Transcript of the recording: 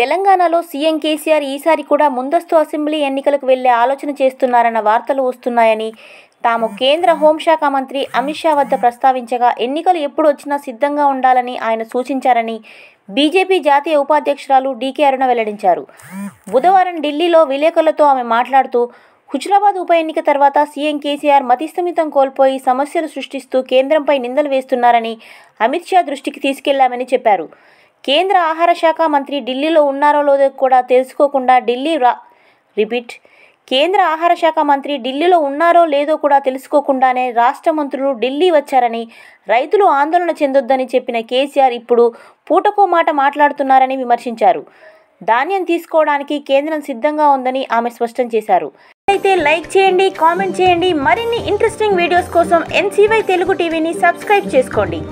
తెలంగాణలో సీఎం కేసీఆర్ ఈసారి కూడా ముందస్తు అసెంబ్లీ ఎన్నికలకు వెళ్లే ఆలోచన చేస్తున్నారన్న వార్తలు వస్తున్నాయని తాము కేంద్ర హోంశాఖ మంత్రి అమిత్ షా వద్ద ప్రస్తావించగా ఎన్నికలు ఎప్పుడు వచ్చినా సిద్ధంగా ఉండాలని ఆయన సూచించారని బీజేపీ జాతీయ ఉపాధ్యక్షురాలు డీకే అరుణ వెల్లడించారు బుధవారం ఢిల్లీలో విలేకరులతో ఆమె మాట్లాడుతూ హుజురాబాద్ ఉప ఎన్నిక తర్వాత సీఎం కేసీఆర్ మతిస్థమితం కోల్పోయి సమస్యలు సృష్టిస్తూ కేంద్రంపై నిందలు వేస్తున్నారని అమిత్ షా దృష్టికి తీసుకెళ్లామని చెప్పారు కేంద్ర ఆహార శాఖ మంత్రి ఢిల్లీలో ఉన్నారో లేదో కూడా తెలుసుకోకుండా ఢిల్లీ రిపీట్ కేంద్ర ఆహార శాఖ మంత్రి ఢిల్లీలో ఉన్నారో లేదో కూడా తెలుసుకోకుండానే రాష్ట్ర మంత్రులు ఢిల్లీ వచ్చారని రైతులు ఆందోళన చెందొద్దని చెప్పిన కేసీఆర్ ఇప్పుడు పూటకో మాట మాట్లాడుతున్నారని విమర్శించారు ధాన్యం తీసుకోవడానికి కేంద్రం సిద్ధంగా ఉందని ఆమె స్పష్టం చేశారు అయితే లైక్ చేయండి కామెంట్ చేయండి మరిన్ని ఇంట్రెస్టింగ్ వీడియోస్ కోసం ఎన్సీవై తెలుగు టీవీని సబ్స్క్రైబ్ చేసుకోండి